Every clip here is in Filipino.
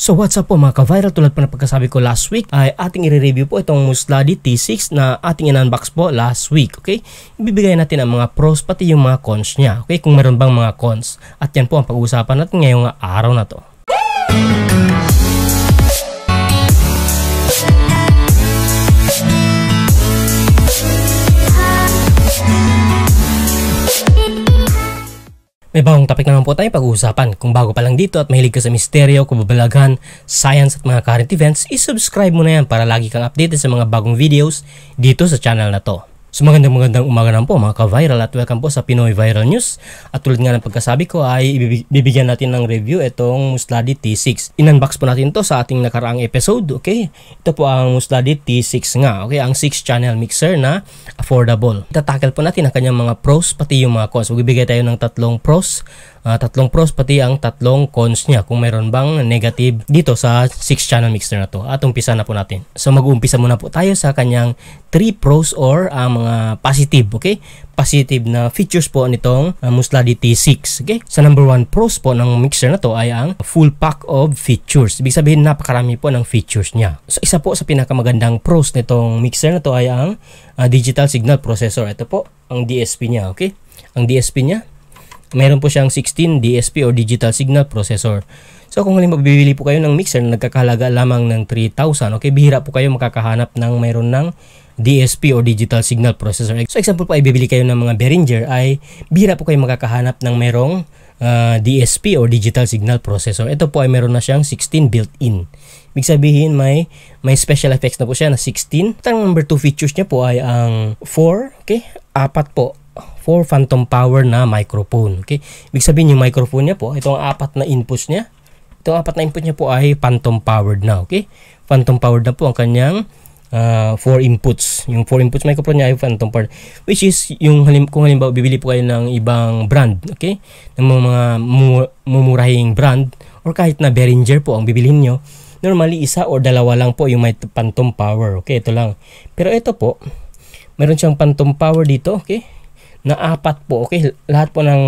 So what's up po mga ka-viral tulad po na pagkasabi ko last week ay ating i-review po itong Musladi T6 na ating in-unbox po last week okay? Ibibigay natin ang mga pros pati yung mga cons niya okay? Kung meron bang mga cons at yan po ang pag-uusapan natin ngayong araw na to. May bagong topic naman po tayong pag-uusapan. Kung bago pa lang dito at mahilig ka sa misteryo, kubabalaghan, science at mga current events, isubscribe mo na yan para lagi kang updated sa mga bagong videos dito sa channel na to. So magandang magandang umaga na po mga ka-viral at welcome po sa Pinoy Viral News. At tulad nga ng pagkasabi ko ay bibigyan natin ng review itong Musladi T6. In-unbox po natin to sa ating nakaraang episode, okay? Ito po ang Musladi T6 nga, okay? Ang 6 channel mixer na affordable. Itatackle po natin ang kanyang mga pros pati yung mga cons. Magbibigay tayo ng tatlong pros, uh, tatlong pros pati ang tatlong cons niya kung meron bang negative dito sa 6 channel mixer na to. At umpisa na po natin. So mag-uumpisa muna po tayo sa kanyang 3 pros or um, mga positive, okay? Positive na features po nitong uh, ah, Muslady T6, okay? Sa number 1 pros po ng mixer na to ay ang full pack of features. Ibig sabihin napakarami po ng features niya. So isa po sa pinakamagandang pros nitong mixer na to ay ang uh, digital signal processor. Ito po ang DSP niya, okay? Ang DSP niya meron po siyang 16 DSP or digital signal processor. So kung halimbawa bibili po kayo ng mixer na nagkakahalaga lamang ng 3,000, okay, bihira po kayo makakahanap ng mayroon ng DSP o Digital Signal Processor. So example po ay bibili kayo ng mga Behringer ay bira po kayo makakahanap ng merong uh, ah, DSP o Digital Signal Processor. Ito po ay meron na siyang 16 built-in. Ibig sabihin may may special effects na po siya na 16. Tang number 2 features niya po ay ang 4, okay? Apat po 4 phantom power na microphone. Okay? Ibig sabihin yung microphone niya po, itong apat na inputs niya, itong apat na input niya po ay phantom powered na. Okay? Phantom powered na po ang kanyang uh, four inputs. Yung four inputs microphone niya ay phantom Power. which is yung halim kung halimbawa bibili po kayo ng ibang brand, okay? Ng mga mumurahing brand or kahit na Behringer po ang bibilhin nyo. Normally isa or dalawa lang po yung may phantom power, okay? Ito lang. Pero ito po, meron siyang phantom power dito, okay? Na apat po, okay? Lahat po ng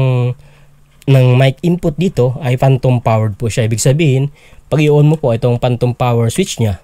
ng mic input dito ay phantom powered po siya. Ibig sabihin, pag i-on mo po itong phantom power switch niya,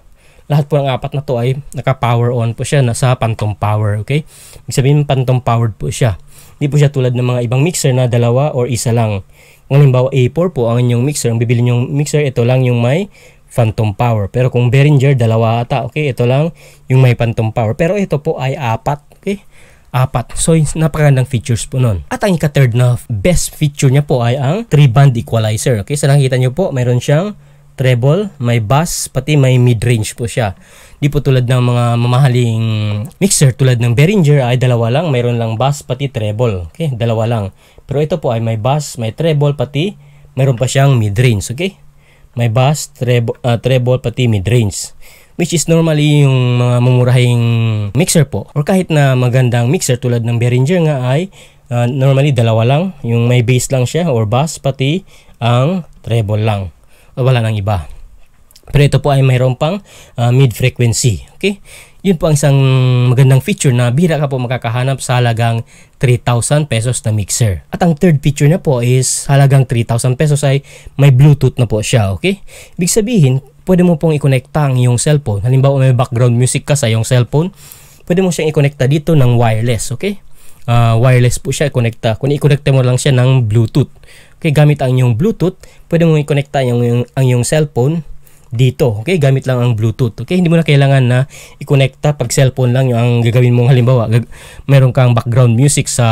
lahat po ng apat na to ay naka-power on po siya, nasa phantom power, okay? Ibig sabihin, phantom powered po siya. Hindi po siya tulad ng mga ibang mixer na dalawa or isa lang. Kung halimbawa A4 po ang inyong mixer, ang bibili niyong mixer, ito lang yung may phantom power. Pero kung Behringer, dalawa ata, okay? Ito lang yung may phantom power. Pero ito po ay apat, okay? apat. So, napakagandang features po nun. At ang ika-third na best feature niya po ay ang 3-band equalizer. Okay, so nakikita niyo po, mayroon siyang treble, may bass, pati may mid-range po siya. Di po tulad ng mga mamahaling mixer tulad ng Behringer ay dalawa lang, mayroon lang bass pati treble. Okay, dalawa lang. Pero ito po ay may bass, may treble pati mayroon pa siyang mid-range, okay? May bass, treble, uh, treble pati mid-range which is normally yung mga mumurahing mixer po or kahit na magandang mixer tulad ng Behringer nga ay uh, normally dalawa lang yung may bass lang siya or bass pati ang treble lang wala nang iba. Pero ito po ay mayroon pang uh, mid-frequency. Okay? Yun po ang isang magandang feature na bira ka po makakahanap sa halagang 3,000 pesos na mixer. At ang third feature na po is halagang 3,000 pesos ay may Bluetooth na po siya. Okay? Ibig sabihin, pwede mo pong ikonekta ang iyong cellphone. Halimbawa may background music ka sa iyong cellphone, pwede mo siyang ikonekta dito ng wireless. Okay? uh, wireless po siya, konekta. Kung i-connecta mo lang siya ng Bluetooth. Okay, gamit ang iyong Bluetooth, pwede mo i-connecta yung, yung, ang iyong cellphone dito. Okay, gamit lang ang Bluetooth. Okay, hindi mo na kailangan na ikonekta pag cellphone lang yung ang gagawin mong halimbawa. Gag- meron kang background music sa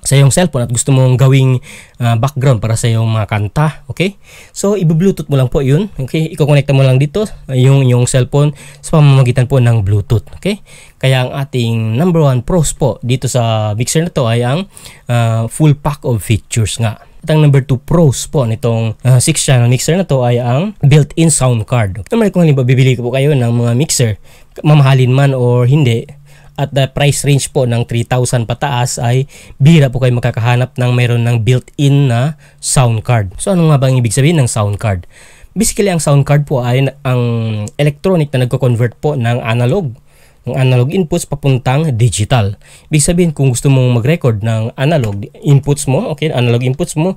sa iyong cellphone at gusto mong gawing uh, background para sa iyong mga kanta. Okay? So, i-Bluetooth mo lang po yun. Okay, Iko-connect mo lang dito ah, yung yung cellphone sa pamamagitan po ng Bluetooth. Okay? Kaya ang ating number one pros po dito sa mixer na to ay ang uh, full pack of features nga. At ang number 2 pros po nitong 6 uh, ah, channel mixer na to ay ang built-in sound card. Naman kung halimbawa bibili ko po kayo ng mga mixer, mamahalin man or hindi, at the price range po ng 3,000 pataas ay bihira po kayo makakahanap ng mayroon ng built-in na sound card. So ano nga bang ibig sabihin ng sound card? Basically ang sound card po ay ang electronic na nagko-convert po ng analog ng analog inputs papuntang digital. Ibig sabihin kung gusto mong mag-record ng analog inputs mo, okay, analog inputs mo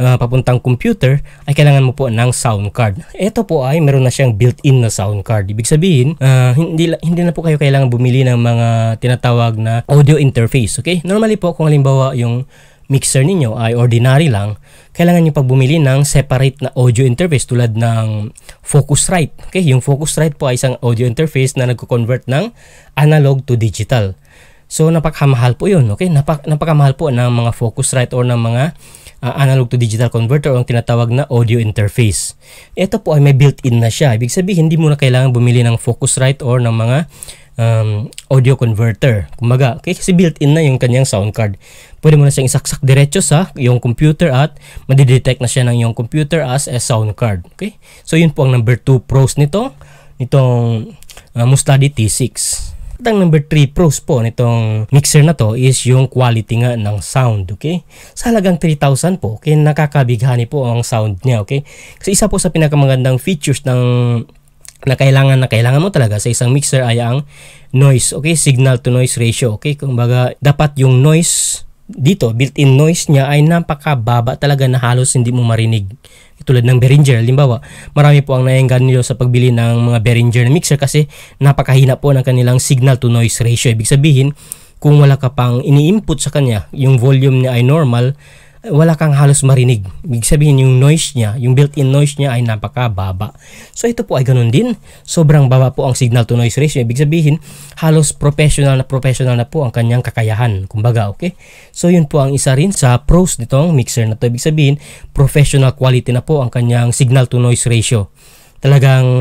uh, papuntang computer ay kailangan mo po ng sound card. Ito po ay meron na siyang built-in na sound card. Ibig sabihin, uh, hindi hindi na po kayo kailangan bumili ng mga tinatawag na audio interface, okay? Normally po kung halimbawa yung mixer ninyo ay ordinary lang, kailangan nyo bumili ng separate na audio interface tulad ng Focusrite. Okay, yung Focusrite po ay isang audio interface na nagko-convert ng analog to digital. So napakamahal po 'yun, okay? Napak napakamahal po ng mga Focusrite or ng mga uh, analog to digital converter o ang tinatawag na audio interface. Ito po ay may built-in na siya. Ibig sabihin hindi mo na kailangan bumili ng Focusrite or ng mga um, audio converter. Kumaga, kasi built-in na yung kanyang sound card. Pwede mo na siyang isaksak diretso sa yung computer at madidetect na siya ng yung computer as a sound card. Okay? So, yun po ang number 2 pros nito, nitong uh, Mustadi T6 at ang number 3 pros po nitong mixer na to is yung quality nga ng sound, okay? Sa halagang 3,000 po, okay, nakakabighani po ang sound niya, okay? Kasi isa po sa pinakamagandang features ng na kailangan na kailangan mo talaga sa isang mixer ay ang noise, okay? Signal to noise ratio, okay? Kumbaga, dapat yung noise dito, built-in noise niya ay napakababa talaga na halos hindi mo marinig. Tulad ng Behringer, limbawa, marami po ang naenggan nyo sa pagbili ng mga Behringer mixer kasi napakahina po ng kanilang signal to noise ratio. Ibig sabihin, kung wala ka pang ini-input sa kanya, yung volume niya ay normal, wala kang halos marinig. Ibig sabihin yung noise niya, yung built-in noise niya ay napakababa. So ito po ay ganun din. Sobrang baba po ang signal to noise ratio. Ibig sabihin, halos professional na professional na po ang kanyang kakayahan. Kumbaga, okay? So yun po ang isa rin sa pros nitong mixer na to. Ibig sabihin, professional quality na po ang kanyang signal to noise ratio. Talagang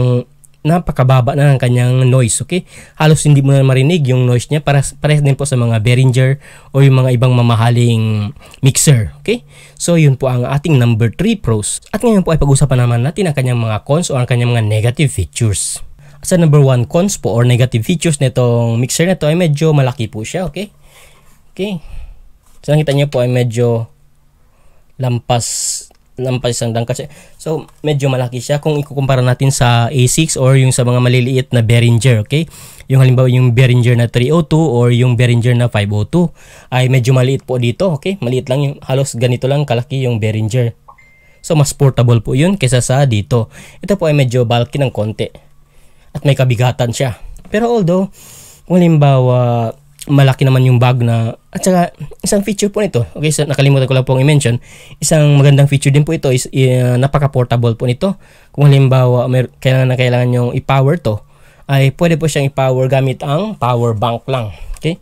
napakababa na ng kanyang noise, okay? Halos hindi mo na marinig yung noise niya para pares din po sa mga Behringer o yung mga ibang mamahaling mixer, okay? So yun po ang ating number 3 pros. At ngayon po ay pag-usapan naman natin ang kanyang mga cons o ang kanyang mga negative features. Sa number 1 cons po or negative features nitong mixer na to ay medyo malaki po siya, okay? Okay. So nakita niyo po ay medyo lampas lampas isang kasi. So, medyo malaki siya kung ikukumpara natin sa A6 or yung sa mga maliliit na Behringer, okay? Yung halimbawa yung Behringer na 302 or yung Behringer na 502 ay medyo maliit po dito, okay? Maliit lang yung halos ganito lang kalaki yung Behringer. So, mas portable po yun kesa sa dito. Ito po ay medyo bulky ng konti. At may kabigatan siya. Pero although, kung halimbawa malaki naman yung bag na at saka isang feature po nito okay so nakalimutan ko lang po i-mention isang magandang feature din po ito is uh, napaka portable po nito kung halimbawa may, kailangan na kailangan yung i-power to ay pwede po siyang i-power gamit ang power bank lang okay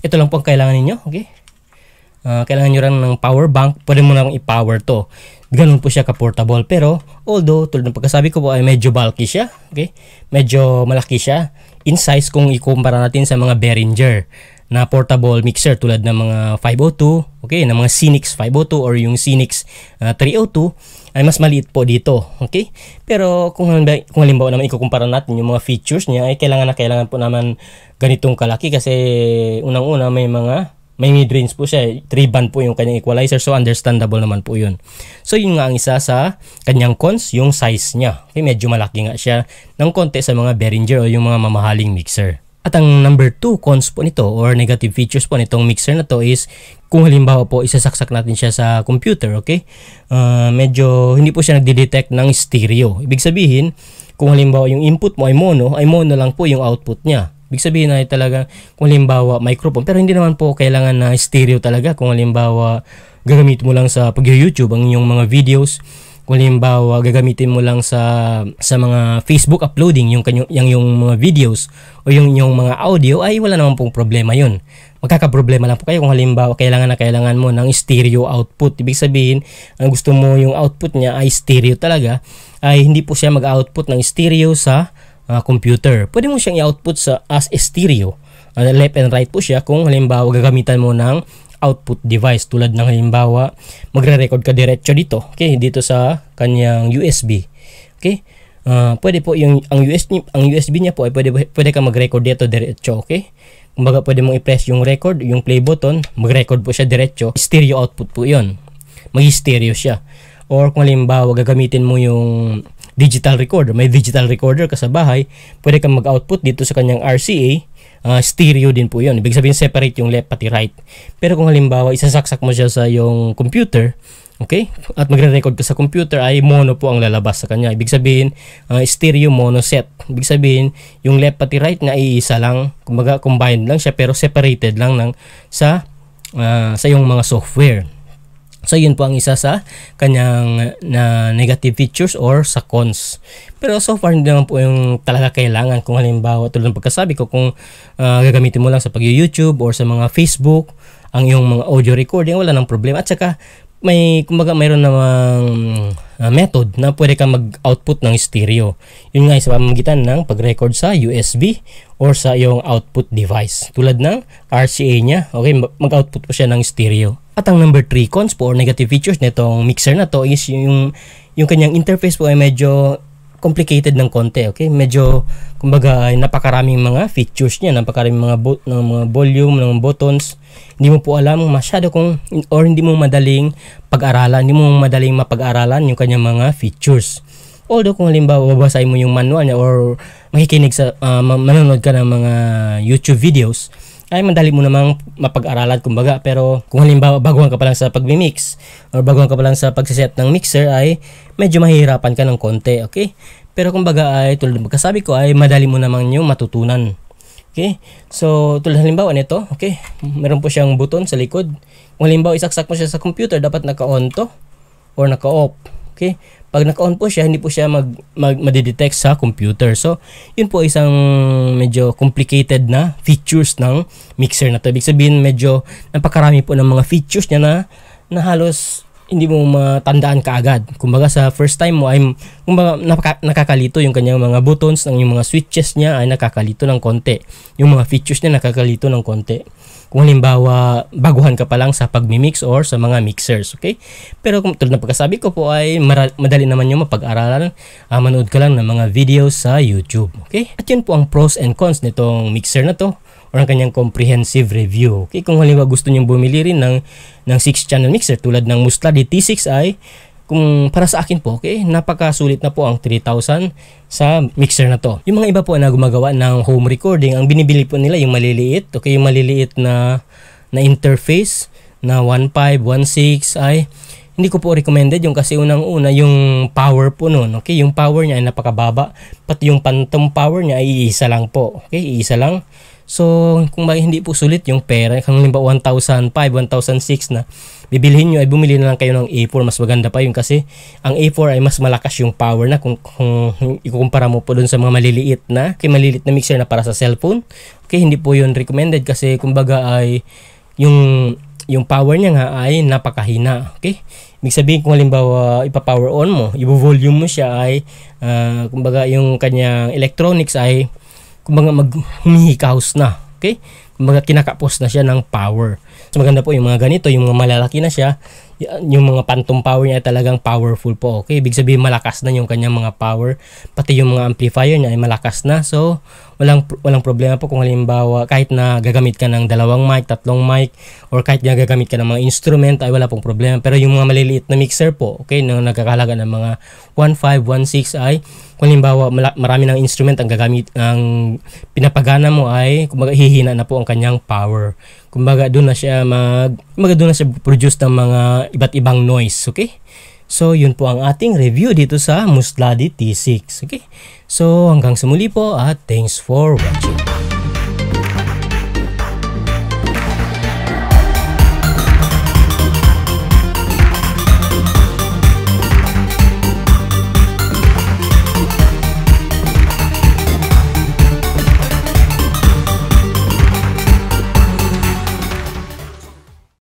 ito lang po ang kailangan ninyo okay Ah, kailangan nyo lang ng power bank, pwede mo lang i-power to. Ganun po siya ka-portable. Pero, although, tulad ng pagkasabi ko po ay medyo bulky siya, okay? Medyo malaki siya in size kung ikumpara natin sa mga Behringer na portable mixer tulad ng mga 502, okay, ng mga Cinix 502 or yung Cinix uh, ah, 302 ay mas maliit po dito, okay? Pero kung halimbawa, kung halimbawa naman ikukumpara natin yung mga features niya ay kailangan na kailangan po naman ganitong kalaki kasi unang-una may mga may mid-range po siya. 3 eh. band po yung kanyang equalizer. So, understandable naman po yun. So, yun nga ang isa sa kanyang cons, yung size niya. Okay, medyo malaki nga siya ng konti sa mga Behringer o yung mga mamahaling mixer. At ang number 2 cons po nito or negative features po nitong mixer na to is kung halimbawa po isasaksak natin siya sa computer, okay? Uh, medyo hindi po siya nagdi-detect ng stereo. Ibig sabihin, kung halimbawa yung input mo ay mono, ay mono lang po yung output niya. Big sabihin ay talaga kung halimbawa microphone. Pero hindi naman po kailangan na stereo talaga. Kung halimbawa gagamit mo lang sa pag-YouTube ang inyong mga videos. Kung halimbawa gagamitin mo lang sa sa mga Facebook uploading yung kanyang yung, yung mga videos o yung yung mga audio ay wala naman pong problema yon. Magkakaproblema lang po kayo kung halimbawa kailangan na kailangan mo ng stereo output. Ibig sabihin, ang gusto mo yung output niya ay stereo talaga ay hindi po siya mag-output ng stereo sa uh, computer. Pwede mo siyang i-output sa as stereo. Uh, left and right po siya kung halimbawa gagamitan mo ng output device tulad ng halimbawa magre-record ka diretso dito okay dito sa kanyang USB okay uh, pwede po yung ang USB ang USB niya po ay pwede pwede ka mag-record dito diretso okay kumbaga pwede mong i-press yung record yung play button mag-record po siya diretso stereo output po 'yon mag-stereo siya or kung halimbawa gagamitin mo yung digital recorder. May digital recorder ka sa bahay, pwede kang mag-output dito sa kanyang RCA. Uh, ah, stereo din po yun. Ibig sabihin separate yung left pati right. Pero kung halimbawa isasaksak mo siya sa yung computer, okay? At magre-record ka sa computer ay mono po ang lalabas sa kanya. Ibig sabihin, uh, stereo mono set. Ibig sabihin, yung left pati right na iisa lang, kumbaga combined lang siya pero separated lang ng sa uh, sa yung mga software. So yun po ang isa sa kanyang na negative features or sa cons. Pero so far hindi naman po yung talaga kailangan kung halimbawa tulad ng pagkasabi ko kung uh, gagamitin mo lang sa pag-YouTube or sa mga Facebook ang iyong mga audio recording wala nang problema at saka may kumbaga mayroon namang uh, method na pwede kang mag-output ng stereo. Yun nga sa pamamagitan ng pag-record sa USB or sa iyong output device. Tulad ng RCA niya, okay, mag-output po siya ng stereo. At ang number 3 cons po or negative features nitong mixer na to is yung yung kanyang interface po ay medyo complicated ng konti, okay? Medyo kumbaga ay napakaraming mga features niya, napakaraming mga bo- ng mga volume ng buttons. Hindi mo po alam masyado kung or hindi mo madaling pag-aralan, hindi mo madaling mapag-aralan yung kanyang mga features. Although kung halimbawa babasahin mo yung manual niya or makikinig sa uh, manonood ka ng mga YouTube videos, ay madali mo namang mapag-aralan kumbaga pero kung halimbawa baguhan ka pa lang sa pagmi-mix or baguhan ka pa lang sa pagsiset ng mixer ay medyo mahihirapan ka ng konti okay pero kumbaga ay tulad ng pagkasabi ko ay madali mo namang yung matutunan okay so tulad halimbawa nito okay meron po siyang button sa likod kung halimbawa isaksak mo siya sa computer dapat naka-on to or naka-off okay pag naka-on po siya, hindi po siya mag, mag madidetect sa computer. So, yun po isang medyo complicated na features ng mixer na to. Ibig sabihin, medyo napakarami po ng mga features niya na, na halos hindi mo matandaan kaagad. Kumbaga sa first time mo ay kumbaga napaka, nakakalito yung kanyang mga buttons, ng yung mga switches niya ay nakakalito ng konti. Yung mga features niya nakakalito ng konti. Kung halimbawa, baguhan ka pa lang sa pagmimix or sa mga mixers, okay? Pero kung tulad ng pagkasabi ko po ay madali naman yung mapag-aralan, uh, manood ka lang ng mga videos sa YouTube, okay? At yun po ang pros and cons nitong mixer na to or ang kanyang comprehensive review. Okay, kung halimbawa gusto niyo bumili rin ng ng 6 channel mixer tulad ng Mustadi dt 6 i kung para sa akin po, okay, napakasulit na po ang 3,000 sa mixer na to. Yung mga iba po na gumagawa ng home recording, ang binibili po nila yung maliliit, okay, yung maliliit na na interface na 1.5, 1.6 ay hindi ko po recommended yung kasi unang-una yung power po noon, okay? Yung power niya ay napakababa, pati yung phantom power niya ay iisa lang po, okay? Iisa lang. So, kung may hindi po sulit yung pera, kung halimbawa 1,005, 1,006 na, bibilhin nyo ay bumili na lang kayo ng A4 mas maganda pa yun kasi ang A4 ay mas malakas yung power na kung, kung, kung ikukumpara mo po dun sa mga maliliit na kay maliliit na mixer na para sa cellphone okay hindi po yun recommended kasi kumbaga ay yung yung power niya nga ay napakahina. Okay? Ibig sabihin kung halimbawa ipa-power on mo, ibo volume mo siya ay uh, kumbaga yung kanyang electronics ay kumbaga mag humihikaos na. Okay? Kumbaga kinakapos na siya ng power. So maganda po yung mga ganito, yung mga malalaki na siya, yung mga phantom power niya ay talagang powerful po. Okay, ibig sabihin malakas na yung kanyang mga power, pati yung mga amplifier niya ay malakas na. So, walang walang problema po kung halimbawa kahit na gagamit ka ng dalawang mic, tatlong mic or kahit na gagamit ka ng mga instrument ay wala pong problema. Pero yung mga maliliit na mixer po, okay, na nagkakahalaga ng mga 15, 16 ay kung halimbawa marami ng instrument ang gagamit ang pinapagana mo ay kumbaga hihina na po ang kanyang power. Kumbaga doon na siya mag kumbaga doon na siya produce ng mga iba't ibang noise, okay? So, yun po ang ating review dito sa Musladi T6, okay? So, hanggang sa muli po at thanks for watching.